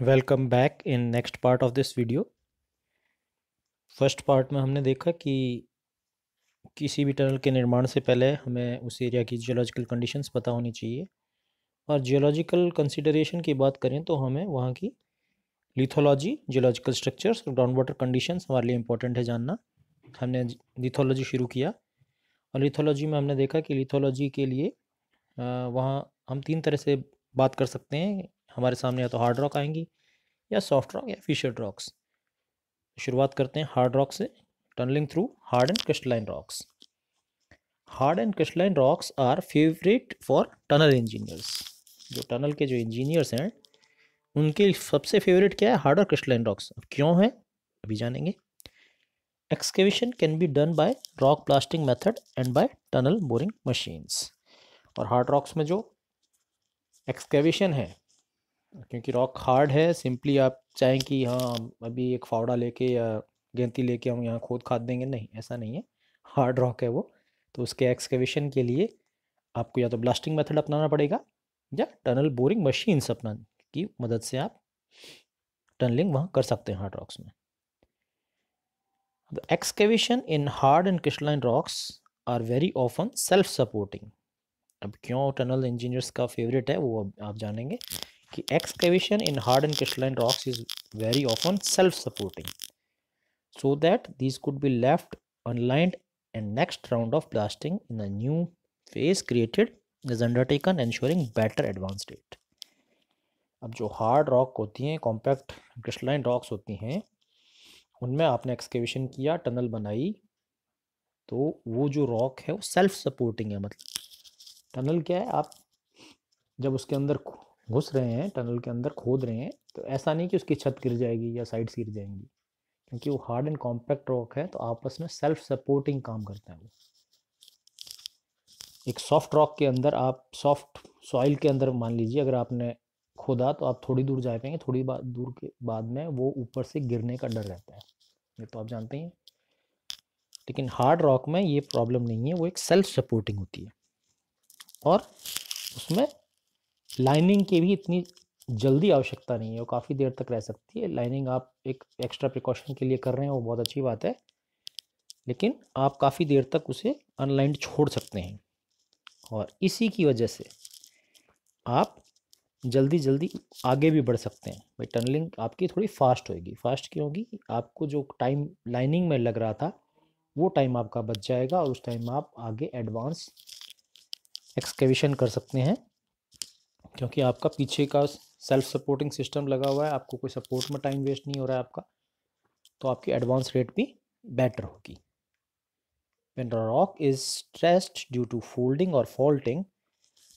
Welcome back in next part of this video first part में हमने देखा कि किसी भी टनल के निर्माण से पहले हमें उस एरिया की जियोलॉजिकल कंडीशंस पता होनी चाहिए और जियोलॉजिकल कंसिडरेशन की बात करें तो हमें वहाँ की लिथोलॉजी जियोलॉजिकल स्ट्रक्चर्स और ग्राउंड वाटर कंडीशन हमारे लिए इंपॉर्टेंट है जानना हमने लिथोलॉजी शुरू किया और लिथोलॉजी में हमने देखा कि लिथोलॉजी के लिए वहाँ हम तीन तरह से बात कर सकते हैं हमारे सामने या तो हार्ड रॉक आएंगी या सॉफ्ट रॉक या फिशर्ड रॉक्स शुरुआत करते हैं हार्ड रॉक से tunneling through hard and crystalline rocks hard and crystalline rocks are favourite for tunnel engineers जो टनल के जो इंजीनियर्स हैं उनके सबसे फेवरेट क्या है हार्ड और क्रिस्टलाइन रॉक्स अब क्यों है अभी जानेंगे excavation can be done by rock blasting method and by tunnel boring machines और हार्ड रॉक्स में जो एक्सकेविशन है क्योंकि रॉक हार्ड है सिंपली आप चाहें कि हाँ अभी एक फावड़ा लेके या गेंती लेके हम यहाँ खोद खाद देंगे नहीं ऐसा नहीं है हार्ड रॉक है वो तो उसके एक्सकेविशन के लिए आपको या तो ब्लास्टिंग मेथड अपनाना पड़ेगा या टनल बोरिंग मशीन्स अपना की मदद से आप टनलिंग वहाँ कर सकते हैं हार्ड रॉक्स में the excavation in hard and crystalline rocks are very often self supporting अब क्यों टनल इंजीनियर्स का फेवरेट है वो आप जानेंगे कि excavation in hard and crystalline rocks is very often self supporting so that this could be left unlined and next round of blasting in a new face created is undertaken ensuring better advance rate अब जो hard rock होती हैं compact crystalline rocks होती हैं उनमें आपने excavation किया tunnel बनाई तो वो जो रॉक है वो सेल्फ सपोर्टिंग है मतलब टनल क्या है आप जब उसके अंदर घुस रहे हैं टनल के अंदर खोद रहे हैं तो ऐसा नहीं कि उसकी छत गिर जाएगी या साइड्स गिर जाएंगी क्योंकि वो हार्ड एंड कॉम्पैक्ट रॉक है तो आपस में सेल्फ सपोर्टिंग काम करते हैं वो एक सॉफ्ट रॉक के अंदर आप सॉफ्ट सॉइल के अंदर मान लीजिए अगर आपने खोदा तो आप थोड़ी दूर जा पाएंगे थोड़ी दूर के बाद में वो ऊपर से गिरने का डर रहता है ये तो आप जानते ही हैं लेकिन हार्ड रॉक में ये प्रॉब्लम नहीं है वो एक सेल्फ सपोर्टिंग होती है और उसमें लाइनिंग की भी इतनी जल्दी आवश्यकता नहीं है वो काफ़ी देर तक रह सकती है लाइनिंग आप एक एक्स्ट्रा प्रिकॉशन के लिए कर रहे हैं वो बहुत अच्छी बात है लेकिन आप काफ़ी देर तक उसे अनलाइंड छोड़ सकते हैं और इसी की वजह से आप जल्दी जल्दी आगे भी बढ़ सकते हैं भाई टनलिंग आपकी थोड़ी फास्ट होगी फास्ट क्यों होगी आपको जो टाइम लाइनिंग में लग रहा था वो टाइम आपका बच जाएगा और उस टाइम आप आगे एडवांस एक्सकेविशन कर सकते हैं क्योंकि आपका पीछे का सेल्फ सपोर्टिंग सिस्टम लगा हुआ है आपको कोई सपोर्ट में टाइम वेस्ट नहीं हो रहा है आपका तो आपकी एडवांस रेट भी बेटर होगी when the rock is stressed due to folding और faulting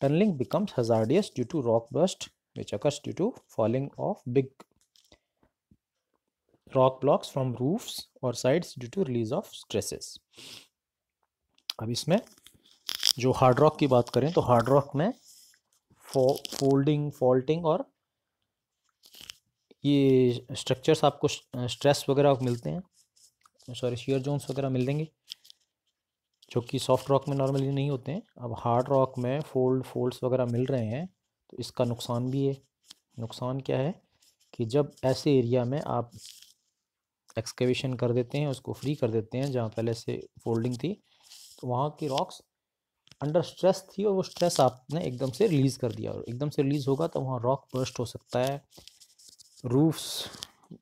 tunneling becomes hazardous due to rock burst which occurs due to falling of big rock blocks from roofs और sides due to release of stresses अब इसमें जो hard rock की बात करें तो hard rock में फोल्डिंग फॉल्टिंग और ये स्ट्रक्चर्स आपको स्ट्रेस वगैरह मिलते हैं सॉरी शेयर जोन्स वगैरह मिल देंगे जो कि सॉफ्ट रॉक में नॉर्मली नहीं होते हैं अब हार्ड रॉक में फोल्ड फोल्ड्स वगैरह मिल रहे हैं तो इसका नुकसान भी है नुकसान क्या है कि जब ऐसे एरिया में आप एक्सकेवेशन कर देते हैं उसको फ्री कर देते हैं जहाँ पहले से फोल्डिंग थी तो वहाँ की रॉक्स अंडर स्ट्रेस थी और वो स्ट्रेस आपने एकदम से रिलीज़ कर दिया और एकदम से रिलीज़ होगा तो वहाँ रॉक बर्स्ट हो सकता है रूफ्स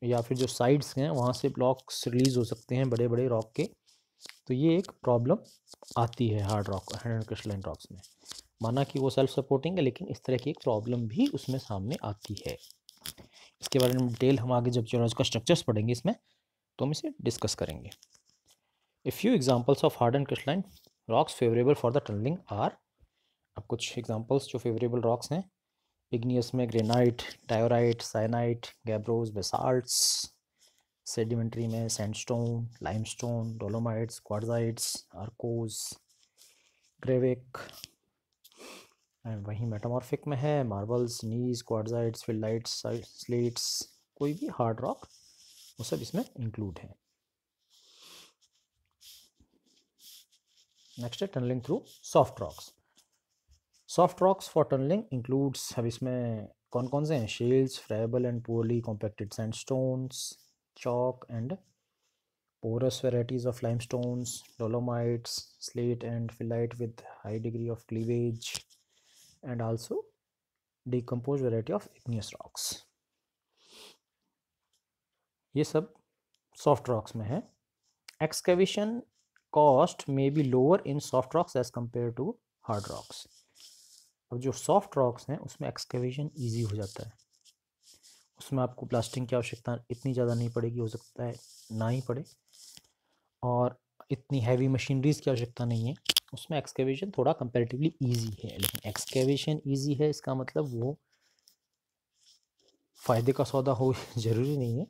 या फिर जो साइड्स हैं वहाँ से ब्लॉक्स रिलीज़ हो सकते हैं बड़े बड़े रॉक के तो ये एक प्रॉब्लम आती है hard rock and crystalline rocks में माना कि वो सेल्फ सपोर्टिंग है लेकिन इस तरह की एक प्रॉब्लम भी उसमें सामने आती है इसके बारे में डिटेल हम आगे जब जोलॉजिकल स्ट्रक्चर्स पढ़ेंगे इसमें तो हम इसे डिस्कस करेंगे few examples of hard and crystalline rocks favourable for the tunneling are अब कुछ एग्जांपल्स जो फेवरेबल रॉक्स हैं इग्नियस में granite diorite syenite gabbros basalts sedimentary में sandstone limestone dolomites quartzites arkose greywacke and वहीं मेटामॉर्फिक में है मार्बल्स नीज क्वारजाइट्स फिल्डाइट्स slates कोई भी हार्ड रॉक वो सब इसमें इंक्लूड है नेक्स्ट है tunneling through soft rocks soft rocks for tunneling includes अब इसमें कौन कौन से हैं shales friable and poorly compacted sand stones chalk and porous varieties of lime stones dolomites slate and phyllite with high degree of cleavage and also decompose variety of igneous rocks ये सब soft rocks में है excavation cost may be lower in soft rocks as compare to hard rocks अब जो soft rocks हैं उसमें excavation easy हो जाता है उसमें आपको ब्लास्टिंग की आवश्यकता इतनी ज़्यादा नहीं पड़ेगी हो सकता है ना ही पड़े और इतनी हैवी मशीनरीज की आवश्यकता नहीं है उसमें एक्सकेवेशन थोड़ा कंपेरेटिवली ईजी है लेकिन एक्सकेवेशन ईजी है इसका मतलब वो फ़ायदे का सौदा हो ज़रूरी नहीं है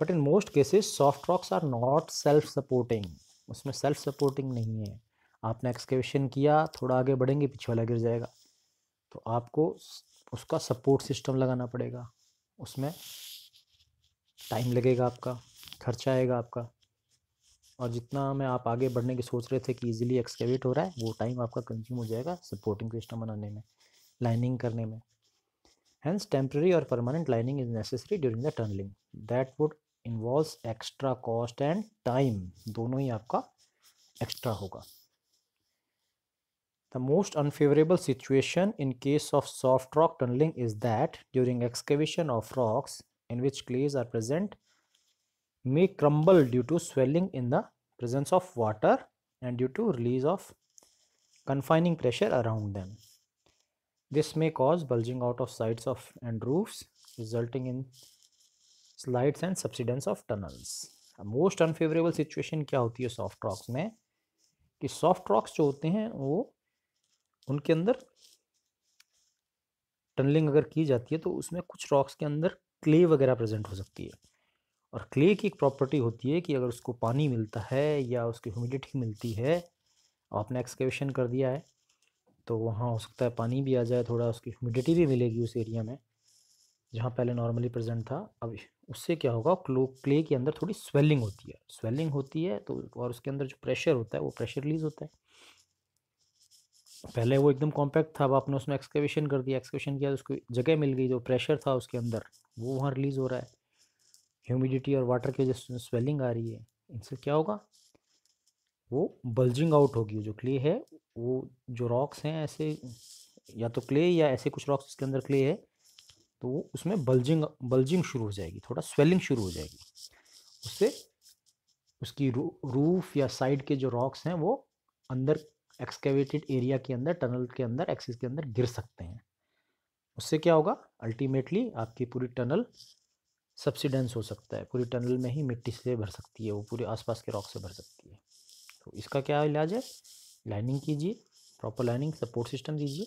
but in most cases soft rocks are not self supporting उसमें सेल्फ सपोर्टिंग नहीं है आपने एक्सकेवेशन किया थोड़ा आगे बढ़ेंगे पीछे वाला गिर जाएगा तो आपको उसका सपोर्ट सिस्टम लगाना पड़ेगा उसमें टाइम लगेगा आपका खर्चा आएगा आपका और जितना मैं आप आगे बढ़ने की सोच रहे थे कि इजीली एक्सकेवेट हो रहा है वो टाइम आपका कंज्यूम हो जाएगा सपोर्टिंग सिस्टम बनाने में लाइनिंग करने में हैंस टेम्प्रेरी और permanent lining is necessary during the tunneling that would involve extra cost and time दोनों ही आपका एक्स्ट्रा होगा The most unfavorable situation in case of soft rock tunneling is that during excavation of rocks in which clays are present may crumble due to swelling in the presence of water and due to release of confining pressure around them. This may cause bulging out of sides of and roofs resulting in slides and subsidence of tunnels most unfavourable situation क्या होती है soft rocks में कि soft rocks जो होते हैं वो उनके अंदर टनलिंग अगर की जाती है तो उसमें कुछ रॉक्स के अंदर क्ले वगैरह प्रेजेंट हो सकती है और क्ले की एक प्रॉपर्टी होती है कि अगर उसको पानी मिलता है या उसकी ह्यूमिडिटी मिलती है आपने एक्सकेवेशन कर दिया है तो वहाँ हो सकता है पानी भी आ जाए थोड़ा उसकी ह्यूमिडिटी भी मिलेगी उस एरिया में जहाँ पहले नॉर्मली प्रेजेंट था अब उससे क्या होगा क्लो क्ले के अंदर थोड़ी स्वेलिंग होती है स्वेलिंग होती है तो और उसके अंदर जो प्रेशर होता है वो प्रेशर रिलीज होता है पहले वो एकदम कॉम्पैक्ट था अब आपने उसमें एक्सकेवेशन कर दिया एक्सकेवेशन किया तो उसको जगह मिल गई जो प्रेशर था उसके अंदर वो वहाँ रिलीज़ हो रहा है ह्यूमिडिटी और वाटर की वजह से स्वेलिंग आ रही है इनसे क्या होगा वो बल्जिंग आउट होगी जो क्ले है वो जो रॉक्स हैं ऐसे या तो क्ले या ऐसे कुछ रॉक्स जिसके अंदर क्ले है तो वो उसमें बल्जिंग बल्जिंग शुरू हो जाएगी थोड़ा स्वेलिंग शुरू हो जाएगी उससे उसकी रू, रूफ या साइड के जो रॉक्स हैं वो अंदर एक्सकेवेटेड एरिया के अंदर टनल के अंदर एक्सिस के अंदर गिर सकते हैं उससे क्या होगा अल्टीमेटली आपकी पूरी टनल सब्सिडेंस हो सकता है पूरी टनल में ही मिट्टी से भर सकती है वो पूरे आसपास के रॉक से भर सकती है तो इसका क्या इलाज है लाइनिंग कीजिए प्रॉपर लाइनिंग सपोर्ट सिस्टम दीजिए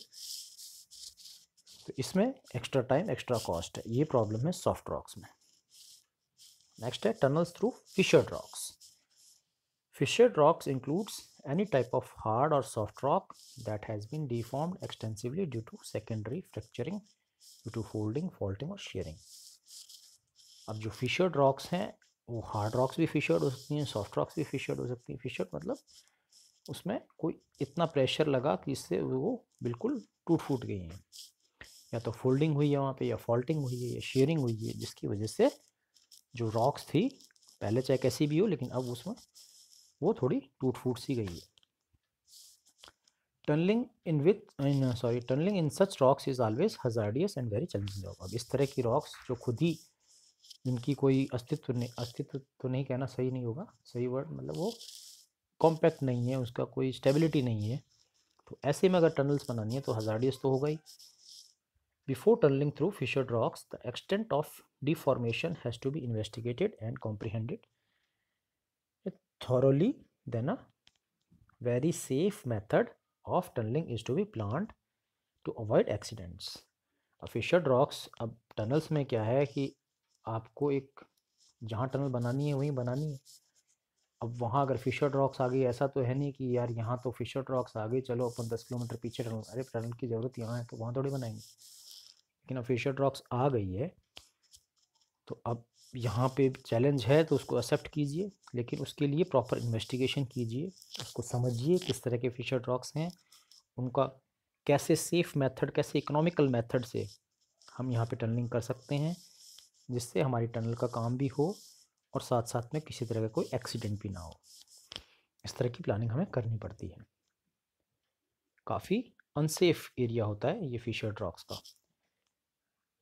तो इसमें एक्स्ट्रा टाइम एक्स्ट्रा कॉस्ट है ये प्रॉब्लम है सॉफ्ट रॉक्स में नेक्स्ट है tunnels through fissured rocks fissured rocks includes any type of hard और soft rock that has been deformed extensively due to secondary fracturing due to folding faulting और shearing अब जो fissured rocks हैं वो hard rocks भी fissured हो सकती हैं सॉफ्ट रॉक्स भी फिशर्ड हो सकती हैं फिशर्ड मतलब उसमें कोई इतना प्रेशर लगा कि इससे वो बिल्कुल टूट फूट गई हैं या तो फोल्डिंग हुई है वहाँ पे या फॉल्टिंग हुई है या शेयरिंग हुई है जिसकी वजह से जो रॉक्स थी पहले चाहे कैसी भी हो लेकिन अब उसमें वो थोड़ी टूट फूट सी गई है tunneling in with in sorry tunneling in such rocks is always hazardous and very challenging job अब इस तरह की रॉक्स जो खुद ही जिनकी कोई अस्तित्व नहीं अस्तित्व तो नहीं कहना सही नहीं होगा सही वर्ड मतलब वो कॉम्पैक्ट नहीं है उसका कोई स्टेबिलिटी नहीं है तो ऐसे में अगर टनल्स बनानी है तो हजारडियस तो होगा ही Before tunneling through fissured rocks, the extent of deformation has to be investigated and comprehended thoroughly. Then a very safe method of tunneling is to be planned to avoid accidents. Fissured rocks अब tunnels में क्या है कि आपको एक जहाँ tunnel बनानी है वहीं बनानी है अब वहाँ अगर फिशर्ड रॉक्स आ गई ऐसा तो है नहीं कि यार यहाँ तो फिशर्ड रॉक्स आ गई चलो अपन दस किलोमीटर पीछे टनल अरे टनल की ज़रूरत यहाँ है तो वहाँ थोड़ी बनाएंगे लेकिन अब फेशियल ड्रॉप्स आ गई है तो अब यहाँ पे चैलेंज है तो उसको एक्सेप्ट कीजिए लेकिन उसके लिए प्रॉपर इन्वेस्टिगेशन कीजिए उसको समझिए किस तरह के फिशर ड्रॉक्स हैं उनका कैसे सेफ मेथड कैसे इकोनॉमिकल मेथड से हम यहाँ पे टनलिंग कर सकते हैं जिससे हमारी टनल का काम भी हो और साथ साथ में किसी तरह का कोई एक्सीडेंट भी ना हो इस तरह की प्लानिंग हमें करनी पड़ती है काफ़ी अनसेफ एरिया होता है ये फिशर ड्रॉक्स का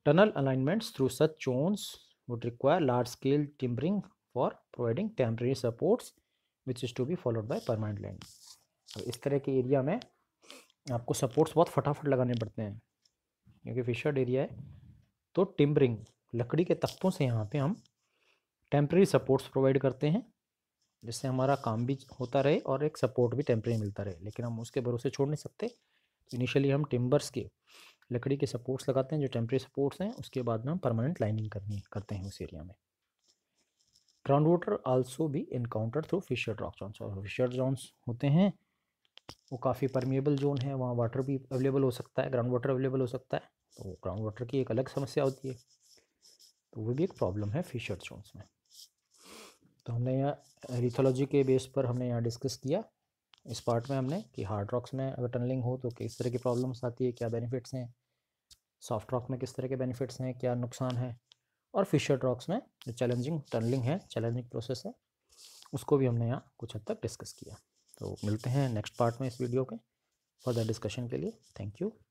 tunnel alignments through such zones would require large-scale timbering for providing temporary supports which is to be followed by permanent land. अब इस तरह के एरिया में आपको सपोर्ट्स बहुत फटाफट लगाने पड़ते हैं क्योंकि फिशर्ड एरिया है तो टिम्बरिंग लकड़ी के तख्तों से यहाँ पर हम टेम्प्रेरी सपोर्ट्स प्रोवाइड करते हैं जिससे हमारा काम भी होता रहे और एक सपोर्ट भी टेम्प्रेरी मिलता रहे लेकिन हम उसके भरोसे छोड़ नहीं सकते इनिशियली तो हम टिम्बर्स के लकड़ी के सपोर्ट्स लगाते हैं जो टेम्प्रेरी सपोर्ट्स हैं उसके बाद में हम परमानेंट लाइनिंग करनी करते हैं उस एरिया में ग्राउंड वाटर आल्सो भी encounter through fissure rock zones और फिशर जोन्स होते हैं वो काफ़ी परमिएबल जोन है वहाँ वाटर भी अवेलेबल हो सकता है ग्राउंड वाटर अवेलेबल हो सकता है तो ग्राउंड वाटर की एक अलग समस्या होती है तो वो भी एक प्रॉब्लम है फिशर जोन्स में तो हमने यहाँ रिथोलॉजी के बेस पर हमने यहाँ डिस्कस किया इस पार्ट में हमने कि हार्ड रॉक्स में अगर टनलिंग हो तो किस तरह की प्रॉब्लम्स आती है क्या बेनिफिट्स हैं सॉफ्ट रॉक में किस तरह के बेनिफिट्स हैं क्या नुकसान है और फिशर रॉक्स में जो चैलेंजिंग टनलिंग है चैलेंजिंग प्रोसेस है उसको भी हमने यहाँ कुछ हद तक डिस्कस किया तो मिलते हैं नेक्स्ट पार्ट में इस वीडियो के फर्दर डिस्कशन के लिए थैंक यू